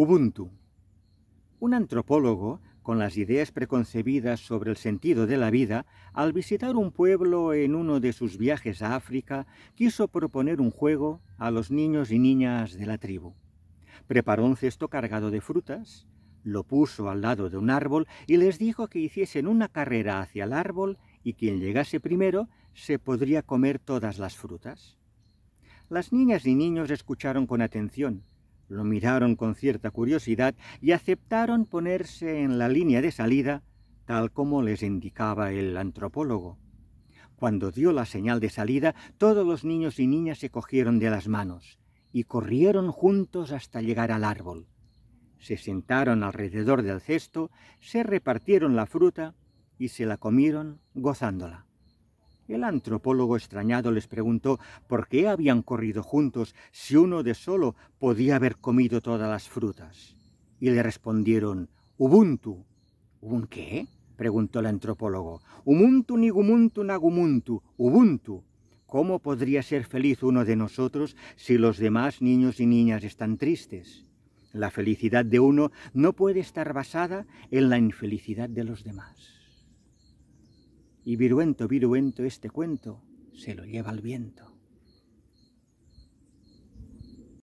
Ubuntu. Un antropólogo, con las ideas preconcebidas sobre el sentido de la vida, al visitar un pueblo en uno de sus viajes a África, quiso proponer un juego a los niños y niñas de la tribu. Preparó un cesto cargado de frutas, lo puso al lado de un árbol y les dijo que hiciesen una carrera hacia el árbol y quien llegase primero se podría comer todas las frutas. Las niñas y niños escucharon con atención, lo miraron con cierta curiosidad y aceptaron ponerse en la línea de salida, tal como les indicaba el antropólogo. Cuando dio la señal de salida, todos los niños y niñas se cogieron de las manos y corrieron juntos hasta llegar al árbol. Se sentaron alrededor del cesto, se repartieron la fruta y se la comieron gozándola. El antropólogo extrañado les preguntó por qué habían corrido juntos si uno de solo podía haber comido todas las frutas. Y le respondieron, Ubuntu. ¿Un qué? preguntó el antropólogo. Ubuntu nigumuntu nagumuntu, Ubuntu. ¿Cómo podría ser feliz uno de nosotros si los demás niños y niñas están tristes? La felicidad de uno no puede estar basada en la infelicidad de los demás y viruento, viruento este cuento se lo lleva el viento.